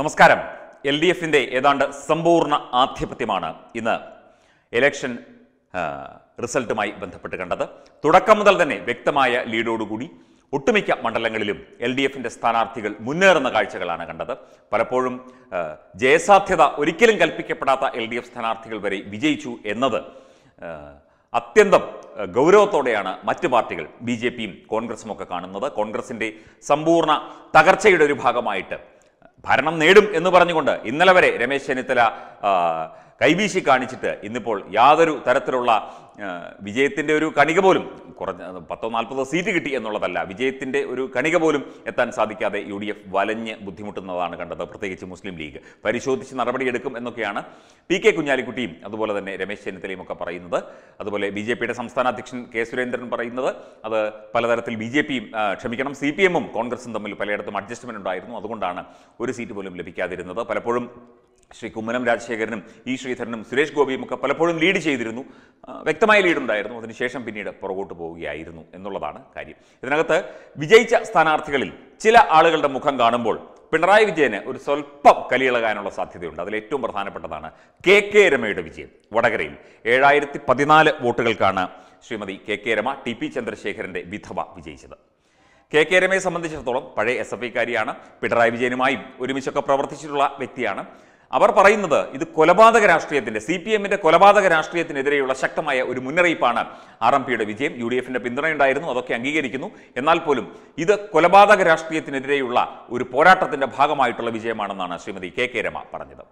നമസ്കാരം L D എഫിൻ്റെ ഏതാണ്ട് സമ്പൂർണ്ണ ആധിപത്യമാണ് ഇന്ന് ഇലക്ഷൻ റിസൾട്ടുമായി ബന്ധപ്പെട്ട് കണ്ടത് തുടക്കം മുതൽ തന്നെ വ്യക്തമായ ലീഡോടുകൂടി ഒട്ടുമിക്ക മണ്ഡലങ്ങളിലും എൽ ഡി എഫിൻ്റെ സ്ഥാനാർത്ഥികൾ മുന്നേറുന്ന കാഴ്ചകളാണ് കണ്ടത് പലപ്പോഴും ജയസാധ്യത ഒരിക്കലും കൽപ്പിക്കപ്പെടാത്ത എൽ ഡി എഫ് സ്ഥാനാർത്ഥികൾ വരെ വിജയിച്ചു എന്നത് അത്യന്തം ഗൗരവത്തോടെയാണ് മറ്റ് പാർട്ടികൾ ബി ജെ പിയും കോൺഗ്രസും ഒക്കെ കാണുന്നത് കോൺഗ്രസിൻ്റെ സമ്പൂർണ്ണ തകർച്ചയുടെ ഒരു ഭാഗമായിട്ട് ഭരണം നേടും എന്ന് പറഞ്ഞുകൊണ്ട് ഇന്നലെ വരെ രമേശ് ചെന്നിത്തല കൈവീശി കാണിച്ചിട്ട് ഇന്നിപ്പോൾ യാതൊരു തരത്തിലുള്ള വിജയത്തിൻ്റെ ഒരു കണിക പോലും കുറഞ്ഞ പത്തോ നാൽപ്പതോ സീറ്റ് കിട്ടി എന്നുള്ളതല്ല വിജയത്തിൻ്റെ ഒരു കണിക പോലും എത്താൻ സാധിക്കാതെ യു ഡി എഫ് വലഞ്ഞ് ബുദ്ധിമുട്ടുന്നതാണ് കണ്ടത് പ്രത്യേകിച്ച് മുസ്ലിം ലീഗ് പരിശോധിച്ച് നടപടിയെടുക്കും എന്നൊക്കെയാണ് പി കെ കുഞ്ഞാലിക്കുട്ടിയും അതുപോലെ തന്നെ രമേശ് ചെന്നിത്തലയും ഒക്കെ പറയുന്നത് അതുപോലെ ബി ജെ പിയുടെ സംസ്ഥാന അധ്യക്ഷൻ കെ സുരേന്ദ്രൻ പറയുന്നത് അത് പലതരത്തിൽ ബി ജെ പിയും ക്ഷമിക്കണം സി പി എമ്മും കോൺഗ്രസും തമ്മിൽ പലയിടത്തും അഡ്ജസ്റ്റ്മെൻറ്റ് ഉണ്ടായിരുന്നു അതുകൊണ്ടാണ് ഒരു സീറ്റ് പോലും ലഭിക്കാതിരുന്നത് പലപ്പോഴും ശ്രീ കുമ്മനം രാജശേഖരനും ഇ ശ്രീധരനും സുരേഷ് ഗോപിയും ഒക്കെ പലപ്പോഴും ലീഡ് ചെയ്തിരുന്നു വ്യക്തമായ ലീഡ് ഉണ്ടായിരുന്നു അതിനുശേഷം പിന്നീട് പുറകോട്ട് പോവുകയായിരുന്നു എന്നുള്ളതാണ് കാര്യം ഇതിനകത്ത് വിജയിച്ച സ്ഥാനാർത്ഥികളിൽ ചില ആളുകളുടെ മുഖം കാണുമ്പോൾ പിണറായി വിജയന് ഒരു സ്വല്പം കലിയിളകാനുള്ള സാധ്യതയുണ്ട് അതിൽ ഏറ്റവും പ്രധാനപ്പെട്ടതാണ് കെ കെ രമയുടെ വിജയം വടകരയിൽ ഏഴായിരത്തി പതിനാല് വോട്ടുകൾക്കാണ് Shrimati K K Rema T P ചന്ദ്രശേഖരന്റെ വിധവ വിജയിച്ചത് കെ കെ രമയെ സംബന്ധിച്ചിടത്തോളം പഴയ എസ് എഫ് ഐക്കാരിയാണ് പിണറായി വിജയനുമായും ഒരുമിച്ചൊക്കെ പ്രവർത്തിച്ചിട്ടുള്ള വ്യക്തിയാണ് അവർ പറയുന്നത് ഇത് കൊലപാതക രാഷ്ട്രീയത്തിന്റെ സി പി എമ്മിന്റെ കൊലപാതക രാഷ്ട്രീയത്തിനെതിരെയുള്ള ശക്തമായ ഒരു മുന്നറിയിപ്പാണ് ആർ എം പിയുടെ വിജയം യു ഡി എഫിന്റെ പിന്തുണയുണ്ടായിരുന്നു അതൊക്കെ അംഗീകരിക്കുന്നു എന്നാൽ പോലും ഇത് കൊലപാതക രാഷ്ട്രീയത്തിനെതിരെയുള്ള ഒരു പോരാട്ടത്തിന്റെ ഭാഗമായിട്ടുള്ള വിജയമാണെന്നാണ് ശ്രീമതി കെ കെ രമ പറഞ്ഞത്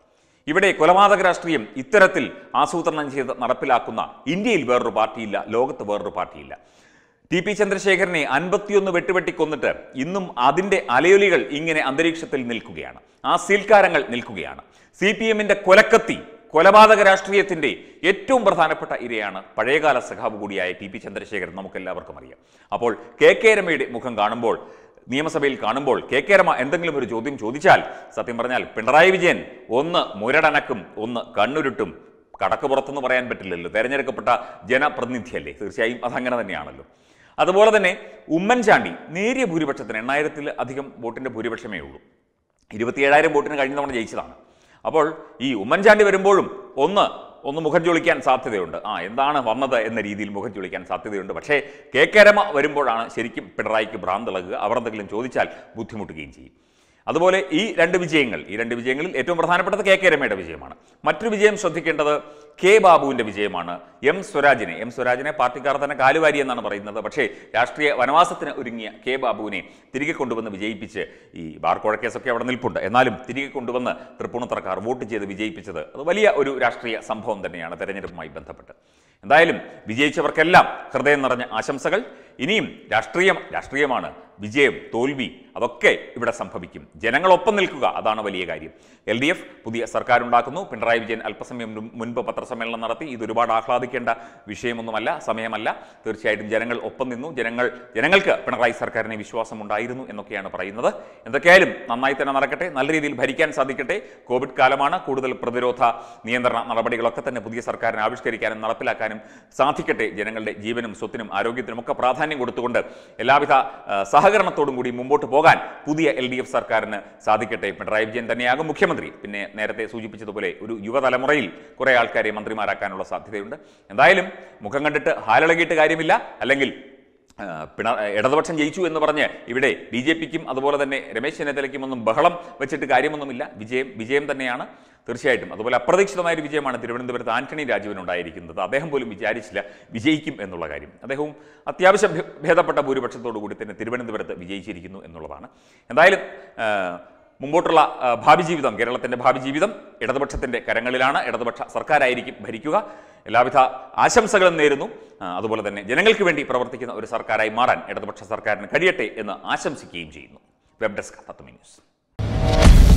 ഇവിടെ കൊലപാതക രാഷ്ട്രീയം ഇത്തരത്തിൽ ആസൂത്രണം ചെയ്ത് നടപ്പിലാക്കുന്ന ഇന്ത്യയിൽ വേറൊരു പാർട്ടിയില്ല ലോകത്ത് വേറൊരു പാർട്ടിയില്ല ടി പി ചന്ദ്രശേഖരനെ അൻപത്തിയൊന്ന് വെട്ടുവെട്ടി കൊന്നിട്ട് ഇന്നും അതിന്റെ അലയൊലികൾ ഇങ്ങനെ അന്തരീക്ഷത്തിൽ നിൽക്കുകയാണ് ആ സീൽക്കാരങ്ങൾ നിൽക്കുകയാണ് സി പി എമ്മിന്റെ കൊലക്കത്തി കൊലപാതക രാഷ്ട്രീയത്തിന്റെ ഏറ്റവും പ്രധാനപ്പെട്ട ഇരയാണ് പഴയകാല സഖാവ് കൂടിയായ ടി പി ചന്ദ്രശേഖരൻ എല്ലാവർക്കും അറിയാം അപ്പോൾ കെ കെ രമയുടെ മുഖം കാണുമ്പോൾ നിയമസഭയിൽ കാണുമ്പോൾ കെ കെ രമ എന്തെങ്കിലും ഒരു ചോദ്യം ചോദിച്ചാൽ സത്യം പറഞ്ഞാൽ പിണറായി വിജയൻ ഒന്ന് മുരടനക്കും ഒന്ന് കണ്ണുരുട്ടും കടക്ക് പറയാൻ പറ്റില്ലല്ലോ തെരഞ്ഞെടുക്കപ്പെട്ട ജനപ്രതിനിധിയല്ലേ തീർച്ചയായും അതങ്ങനെ തന്നെയാണല്ലോ അതുപോലെ തന്നെ ഉമ്മൻചാണ്ടി നേരിയ ഭൂരിപക്ഷത്തിന് എണ്ണായിരത്തിൽ അധികം വോട്ടിൻ്റെ ഭൂരിപക്ഷമേ ഉള്ളൂ ഇരുപത്തിയേഴായിരം വോട്ടിന് കഴിഞ്ഞ തവണ ജയിച്ചതാണ് അപ്പോൾ ഈ ഉമ്മൻചാണ്ടി വരുമ്പോഴും ഒന്ന് ഒന്ന് മുഖം ചൊളിക്കാൻ സാധ്യതയുണ്ട് ആ എന്താണ് വന്നത് എന്ന രീതിയിൽ മുഖം ചൊളിക്കാൻ സാധ്യതയുണ്ട് പക്ഷേ കെ കെ രമ വരുമ്പോഴാണ് ശരിക്കും പിണറായിക്ക് ഭ്രാന്തിളകുക അവർ എന്തെങ്കിലും ചോദിച്ചാൽ ബുദ്ധിമുട്ടുകയും ചെയ്യും അതുപോലെ ഈ രണ്ട് വിജയങ്ങൾ ഈ രണ്ട് വിജയങ്ങളിൽ ഏറ്റവും പ്രധാനപ്പെട്ടത് കെ കെ രമയുടെ വിജയമാണ് മറ്റൊരു വിജയം ശ്രദ്ധിക്കേണ്ടത് കെ ബാബുവിൻ്റെ വിജയമാണ് എം സ്വരാജിനെ എം സ്വരാജിനെ പാർട്ടിക്കാർ തന്നെ കാലുവാരി എന്നാണ് പറയുന്നത് പക്ഷേ രാഷ്ട്രീയ വനവാസത്തിന് ഒരുങ്ങിയ കെ ബാബുവിനെ തിരികെ കൊണ്ടുവന്ന് വിജയിപ്പിച്ച് ഈ ബാർക്കോഴ കേസൊക്കെ അവിടെ നിൽപ്പുണ്ട് എന്നാലും തിരികെ കൊണ്ടുവന്ന് തൃപ്പൂണിത്തറക്കാർ വോട്ട് ചെയ്ത് വിജയിപ്പിച്ചത് അത് വലിയ ഒരു രാഷ്ട്രീയ സംഭവം തന്നെയാണ് തെരഞ്ഞെടുപ്പുമായി ബന്ധപ്പെട്ട് എന്തായാലും വിജയിച്ചവർക്കെല്ലാം ഹൃദയം നിറഞ്ഞ ആശംസകൾ ഇനിയും രാഷ്ട്രീയം രാഷ്ട്രീയമാണ് വിജയം തോൽവി അതൊക്കെ ഇവിടെ സംഭവിക്കും ജനങ്ങളൊപ്പം നിൽക്കുക അതാണ് വലിയ കാര്യം എൽ ഡി എഫ് പുതിയ സർക്കാരുണ്ടാക്കുന്നു പിണറായി വിജയൻ അല്പസമയം മുൻപ് പത്രസമ്മേളനം നടത്തി ഇത് ആഹ്ലാദിക്കേണ്ട വിഷയമൊന്നുമല്ല സമയമല്ല തീർച്ചയായിട്ടും ജനങ്ങൾ ഒപ്പം നിന്നു ജനങ്ങൾ ജനങ്ങൾക്ക് പിണറായി സർക്കാരിനെ വിശ്വാസം ഉണ്ടായിരുന്നു എന്നൊക്കെയാണ് പറയുന്നത് എന്തൊക്കെയായാലും നന്നായി തന്നെ നടക്കട്ടെ നല്ല രീതിയിൽ ഭരിക്കാൻ സാധിക്കട്ടെ കോവിഡ് കാലമാണ് കൂടുതൽ പ്രതിരോധ നിയന്ത്രണ നടപടികളൊക്കെ തന്നെ പുതിയ സർക്കാരിനെ ആവിഷ്കരിക്കാനും നടപ്പിലാക്കാനും സാധിക്കട്ടെ ജനങ്ങളുടെ ജീവനും സ്വത്തിനും ആരോഗ്യത്തിനും ഒക്കെ പ്രാധാന്യം കൊടുത്തുകൊണ്ട് എല്ലാവിധ സഹ സഹകരണത്തോടും കൂടി മുമ്പോട്ട് പോകാൻ പുതിയ എൽ ഡി എഫ് സർക്കാരിന് സാധിക്കട്ടെ പിണറായി വിജയൻ തന്നെയാകും മുഖ്യമന്ത്രി പിന്നെ നേരത്തെ സൂചിപ്പിച്ചതുപോലെ ഒരു യുവതലമുറയിൽ കുറേ ആൾക്കാരെ മന്ത്രിമാരാക്കാനുള്ള സാധ്യതയുണ്ട് എന്തായാലും മുഖം കണ്ടിട്ട് ഹാലിളകിയിട്ട് കാര്യമില്ല അല്ലെങ്കിൽ പിണ ഇടതുപക്ഷം ജയിച്ചു എന്ന് പറഞ്ഞ് ഇവിടെ ബി ജെ പിക്കും അതുപോലെ തന്നെ രമേശ് ചെന്നിത്തലയ്ക്കും ഒന്നും ബഹളം വെച്ചിട്ട് കാര്യമൊന്നുമില്ല വിജയം വിജയം തന്നെയാണ് തീർച്ചയായിട്ടും അതുപോലെ അപ്രതീക്ഷിതമായ ഒരു വിജയമാണ് തിരുവനന്തപുരത്ത് ആന്റണി രാജുവിനുണ്ടായിരിക്കുന്നത് അദ്ദേഹം പോലും വിചാരിച്ചില്ല വിജയിക്കും എന്നുള്ള കാര്യം അദ്ദേഹവും അത്യാവശ്യം ഭേദപ്പെട്ട കൂടി തന്നെ തിരുവനന്തപുരത്ത് വിജയിച്ചിരിക്കുന്നു എന്നുള്ളതാണ് എന്തായാലും മുമ്പോട്ടുള്ള ഭാവി ജീവിതം കേരളത്തിൻ്റെ ഭാവി ജീവിതം ഇടതുപക്ഷത്തിൻ്റെ കരങ്ങളിലാണ് ഇടതുപക്ഷ സർക്കാരായിരിക്കും ഭരിക്കുക എല്ലാവിധ ആശംസകളും നേരുന്നു അതുപോലെ തന്നെ ജനങ്ങൾക്ക് വേണ്ടി പ്രവർത്തിക്കുന്ന ഒരു സർക്കാരായി മാറാൻ ഇടതുപക്ഷ സർക്കാരിന് കഴിയട്ടെ എന്ന് ആശംസിക്കുകയും ചെയ്യുന്നു വെബ് ഡെസ്ക് തത്വമി ന്യൂസ്